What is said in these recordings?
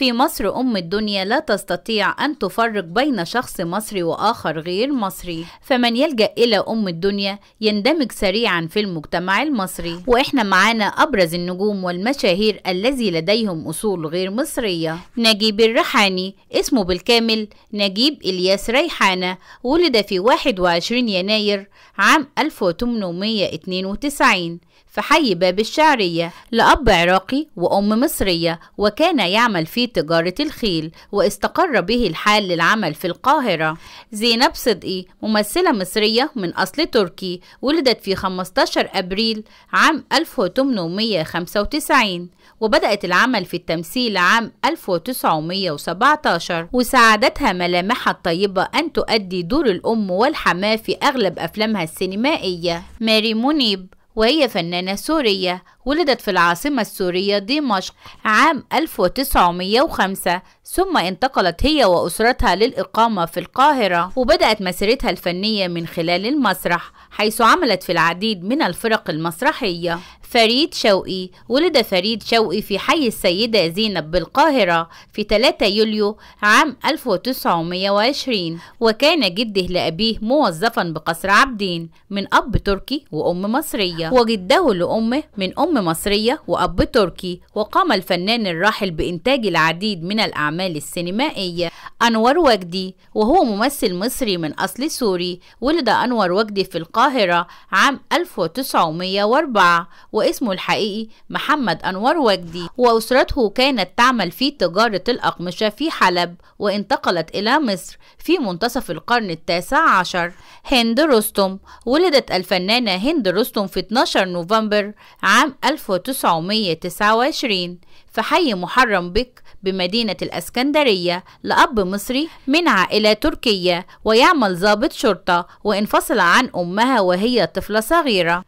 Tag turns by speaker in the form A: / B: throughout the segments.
A: في مصر أم الدنيا لا تستطيع أن تفرق بين شخص مصري وآخر غير مصري فمن يلجأ إلى أم الدنيا يندمج سريعا في المجتمع المصري وإحنا معانا أبرز النجوم والمشاهير الذي لديهم أصول غير مصرية نجيب الريحاني اسمه بالكامل نجيب إلياس ريحانة ولد في 21 يناير عام 1892 في حي باب الشعرية لأب عراقي وأم مصرية وكان يعمل في تجارة الخيل واستقر به الحال للعمل في القاهرة زينب صدقي ممثلة مصرية من أصل تركي ولدت في 15 أبريل عام 1895 وبدأت العمل في التمثيل عام 1917 وساعدتها ملامحها الطيبة أن تؤدي دور الأم والحماة في أغلب أفلامها السينمائية ماري منيب وهي فنانة سورية ولدت في العاصمة السورية دمشق عام 1905 ثم انتقلت هي وأسرتها للإقامة في القاهرة وبدأت مسيرتها الفنية من خلال المسرح حيث عملت في العديد من الفرق المسرحية فريد شوقي ولد فريد شوقي في حي السيدة زينب بالقاهرة في 3 يوليو عام 1920 وكان جده لأبيه موظفا بقصر عابدين من أب تركي وأم مصرية وجده لأمه من أم مصرية وأب تركي وقام الفنان الراحل بإنتاج العديد من الأعمال السينمائية أنور وجدي وهو ممثل مصري من أصل سوري ولد أنور وجدي في القاهرة عام 1904 واسمه الحقيقي محمد أنور وجدي وأسرته كانت تعمل في تجارة الأقمشة في حلب وانتقلت إلى مصر في منتصف القرن التاسع عشر هند رستم ولدت الفنانة هند رستم في 12 نوفمبر عام 1929 في حي محرم بك بمدينة الأسكندرية لأب مصري من عائلة تركية ويعمل ضابط شرطة وانفصل عن أمها وهي طفلة صغيرة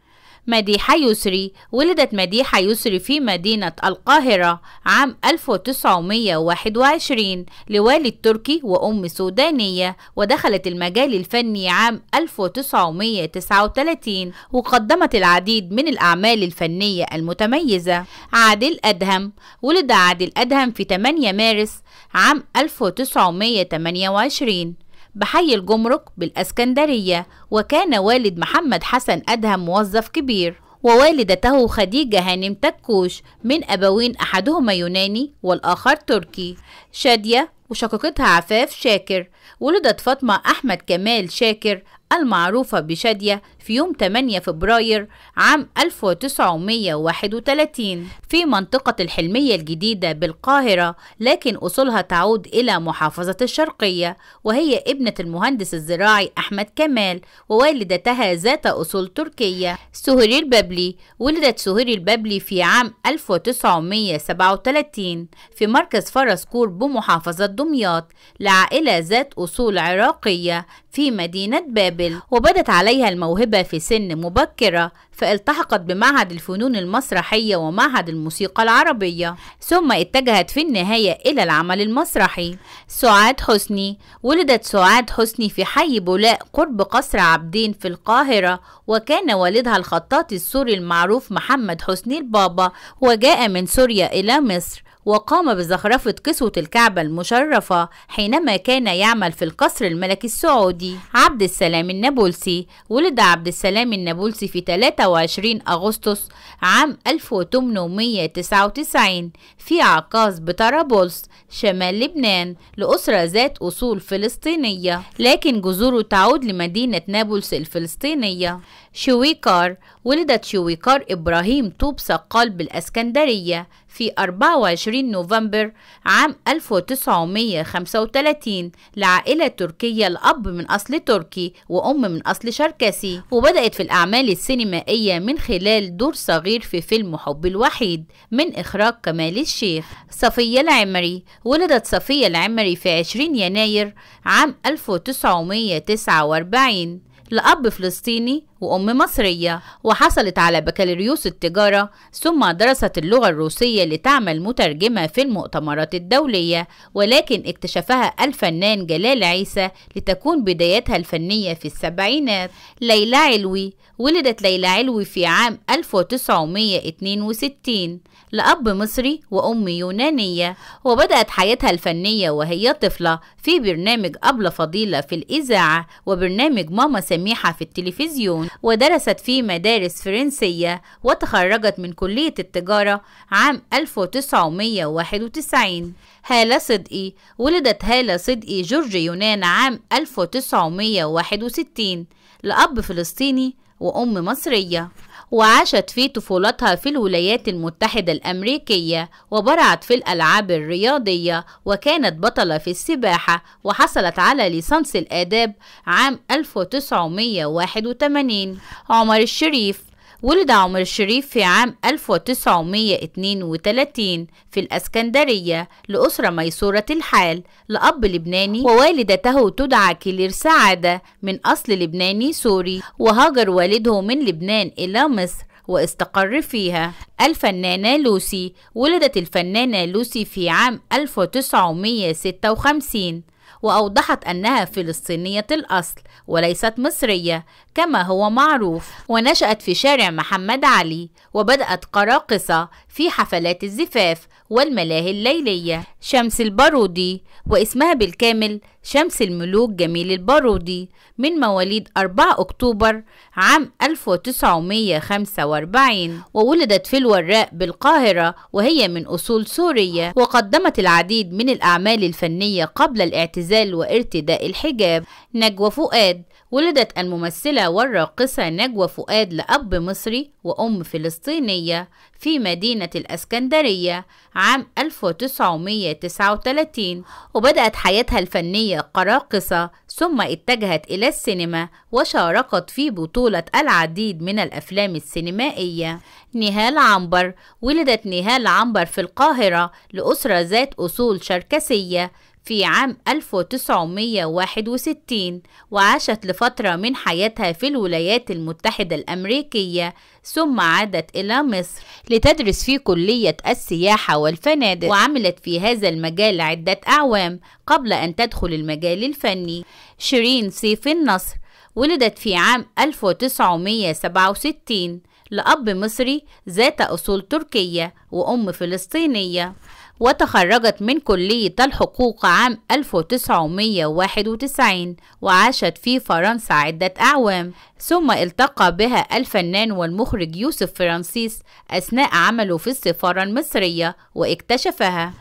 A: مديحة يسري ولدت مديحة يسري في مدينة القاهرة عام 1921 لوالد تركي وأم سودانية ودخلت المجال الفني عام 1939 وقدمت العديد من الأعمال الفنية المتميزة عادل أدهم ولد عادل أدهم في 8 مارس عام 1928 بحي الجمرك بالاسكندريه وكان والد محمد حسن ادهم موظف كبير ووالدته خديجة هانم تكوش من أبوين أحدهما يوناني والآخر تركي شادية وشقيقتها عفاف شاكر ولدت فاطمة أحمد كمال شاكر المعروفة بشادية في يوم 8 فبراير عام 1931 في منطقة الحلمية الجديدة بالقاهرة لكن أصولها تعود إلى محافظة الشرقية وهي ابنة المهندس الزراعي أحمد كمال ووالدتها ذات أصول تركية سهري البابلي ولدت سهري البابلي في عام 1937 في مركز فرسكور بمحافظة دمياط لعائلة ذات أصول عراقية في مدينة بابل وبدت عليها الموهبة طالبة في سن مبكرة فالتحقت بمعهد الفنون المسرحية ومعهد الموسيقى العربية ثم اتجهت في النهاية إلى العمل المسرحي سعاد حسني ولدت سعاد حسني في حي بولاء قرب قصر عبدين في القاهرة وكان والدها الخطاط السوري المعروف محمد حسني البابا وجاء من سوريا إلى مصر وقام بزخرفة كسوة الكعبة المشرفة حينما كان يعمل في القصر الملكي السعودي عبد السلام النابلسي ولد عبد السلام النابلسي في 23 أغسطس عام 1899 في عكاظ بطرابلس شمال لبنان لأسرة ذات أصول فلسطينية لكن جذوره تعود لمدينة نابلس الفلسطينية شويكار ولدت شويكار إبراهيم طوب سقال بالأسكندرية في 24 نوفمبر عام 1935 لعائلة تركية الأب من أصل تركي وأم من أصل شركسي وبدأت في الأعمال السينمائية من خلال دور صغير في فيلم حب الوحيد من إخراج كمال الشيخ صفية العمري ولدت صفية العمري في 20 يناير عام 1949 لأب فلسطيني وأم مصرية وحصلت على بكالوريوس التجارة ثم درست اللغة الروسية لتعمل مترجمة في المؤتمرات الدولية ولكن اكتشفها الفنان جلال عيسى لتكون بدايتها الفنية في السبعينات ليلى علوي ولدت ليلى علوي في عام 1962 لأب مصري وأم يونانية وبدأت حياتها الفنية وهي طفلة في برنامج أبلة فضيلة في الإذاعة وبرنامج ماما سميحة في التلفزيون ودرست في مدارس فرنسية وتخرجت من كلية التجارة عام 1991 هالة صدقي ولدت هالة صدقي جورج يونان عام 1961 لأب فلسطيني وأم مصرية وعاشت في طفولتها في الولايات المتحدة الأمريكية وبرعت في الألعاب الرياضية وكانت بطلة في السباحة وحصلت على ليسانس الآداب عام 1981 عمر الشريف ولد عمر الشريف في عام 1932 في الأسكندرية لأسرة ميسورة الحال لأب لبناني ووالدته تدعى كلير سعادة من أصل لبناني سوري وهاجر والده من لبنان إلى مصر واستقر فيها الفنانة لوسي ولدت الفنانة لوسي في عام 1956 وأوضحت أنها فلسطينية الأصل وليست مصرية كما هو معروف ونشأت في شارع محمد علي وبدأت قراقصة في حفلات الزفاف والملاهي الليلية شمس البارودي واسمها بالكامل شمس الملوك جميل البارودي من مواليد 4 أكتوبر عام 1945 وولدت في الوراق بالقاهرة وهي من أصول سورية وقدمت العديد من الأعمال الفنية قبل الاعتزال وارتداء الحجاب نجوى فؤاد ولدت الممثلة والراقصة نجوى فؤاد لأب مصري وأم فلسطينية في مدينة الأسكندرية عام 1939 وبدأت حياتها الفنية كراقصة ثم اتجهت إلى السينما وشاركت في بطولة العديد من الأفلام السينمائية نهال عنبر ولدت نهال عنبر في القاهرة لأسرة ذات أصول شركسية في عام 1961 وعاشت لفترة من حياتها في الولايات المتحدة الأمريكية ثم عادت إلى مصر لتدرس في كلية السياحة والفنادق وعملت في هذا المجال عدة أعوام قبل أن تدخل المجال الفني شيرين سيف النصر ولدت في عام 1967 لأب مصري ذات أصول تركية وأم فلسطينية وتخرجت من كلية الحقوق عام 1991 وعاشت في فرنسا عدة أعوام ثم التقى بها الفنان والمخرج يوسف فرانسيس أثناء عمله في السفارة المصرية واكتشفها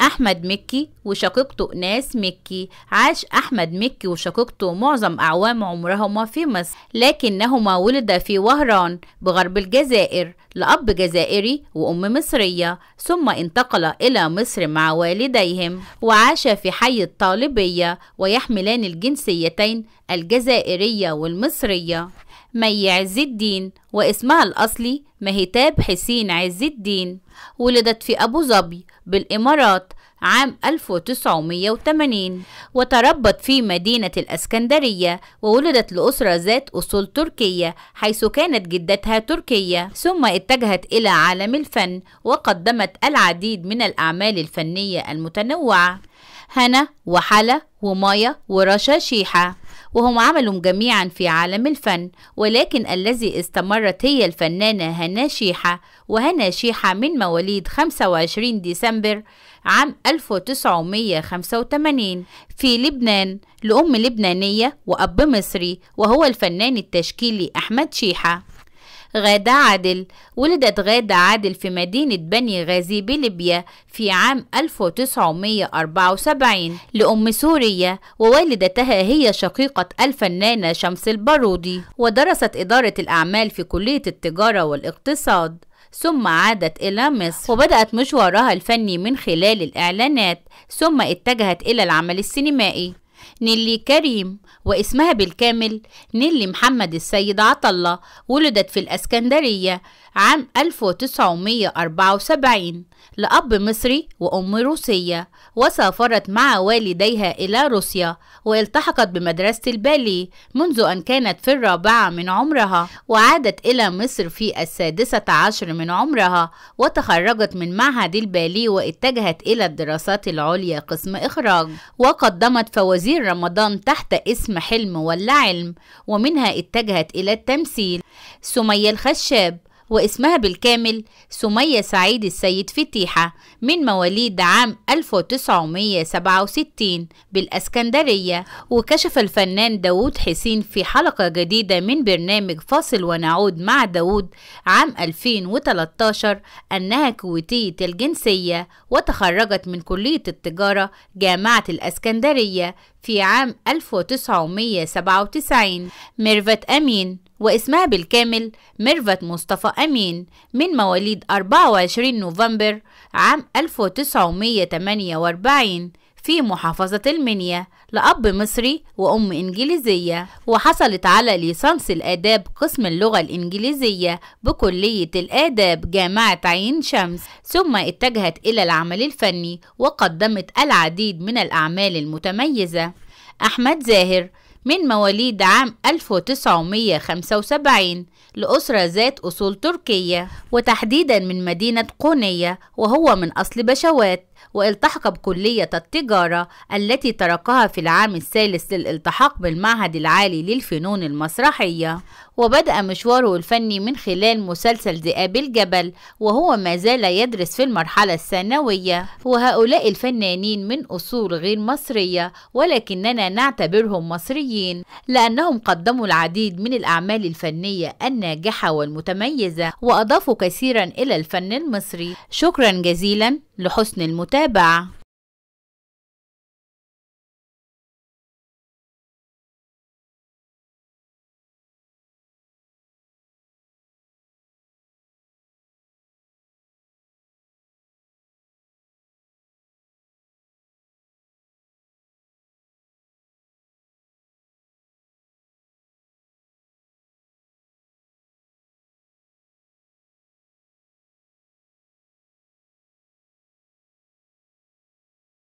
A: أحمد مكي وشقيقته إناس مكي عاش أحمد مكي وشقيقته معظم أعوام عمرهما في مصر لكنهما ولدا في وهران بغرب الجزائر لأب جزائري وأم مصرية ثم انتقل إلى مصر مع والديهم وعاش في حي الطالبية ويحملان الجنسيتين الجزائرية والمصرية مي عز الدين واسمها الأصلي مهتاب حسين عز الدين ولدت في أبو ظبي بالإمارات عام 1980 وتربت في مدينة الأسكندرية وولدت لأسرة ذات أصول تركية حيث كانت جدتها تركية ثم اتجهت إلى عالم الفن وقدمت العديد من الأعمال الفنية المتنوعة هنا وحلا ومايا ورشا شيحة وهم عملوا جميعا في عالم الفن ولكن الذي استمرت هي الفنانة هنا شيحة وهنا شيحة من مواليد 25 ديسمبر عام 1985 في لبنان لأم لبنانية وأب مصري وهو الفنان التشكيلي أحمد شيحة غادة عادل ولدت غادة عادل في مدينة بني غازي بليبيا في عام 1974 لأم سورية ووالدتها هي شقيقة الفنانة شمس البارودي ودرست إدارة الأعمال في كلية التجارة والاقتصاد ثم عادت إلى مصر وبدأت مشوارها الفني من خلال الإعلانات ثم اتجهت إلى العمل السينمائي نيلي كريم واسمها بالكامل نيلي محمد السيد عطلة ولدت في الأسكندرية عام 1974 لأب مصري وأم روسية وسافرت مع والديها إلى روسيا والتحقت بمدرسة البالي منذ أن كانت في الرابعة من عمرها وعادت إلى مصر في السادسة عشر من عمرها وتخرجت من معهد البالي واتجهت إلى الدراسات العليا قسم إخراج وقدمت فوازير تحضير رمضان تحت اسم حلم ولا علم ومنها اتجهت إلى التمثيل سمية الخشاب واسمها بالكامل سمية سعيد السيد فتيحة من مواليد عام 1967 بالأسكندرية وكشف الفنان داود حسين في حلقة جديدة من برنامج فاصل ونعود مع داود عام 2013 أنها كويتية الجنسية وتخرجت من كلية التجارة جامعة الأسكندرية في عام 1997 ميرفت أمين واسمها بالكامل ميرفت مصطفى أمين من مواليد 24 نوفمبر عام 1948 في محافظة المنيا لأب مصري وأم إنجليزية وحصلت على ليسانس الآداب قسم اللغة الإنجليزية بكلية الآداب جامعة عين شمس ثم اتجهت إلى العمل الفني وقدمت العديد من الأعمال المتميزة أحمد زاهر من مواليد عام 1975 لأسرة ذات أصول تركية وتحديدا من مدينة قونية وهو من أصل بشوات والتحق بكلية التجارة التي تركها في العام الثالث للالتحاق بالمعهد العالي للفنون المسرحية وبدأ مشواره الفني من خلال مسلسل ذئاب الجبل وهو ما زال يدرس في المرحلة الثانوية وهؤلاء الفنانين من أصول غير مصرية ولكننا نعتبرهم مصريين لأنهم قدموا العديد من الأعمال الفنية الناجحة والمتميزة وأضافوا كثيرا إلى الفن المصري شكرا جزيلا لحسن المتابعة Seba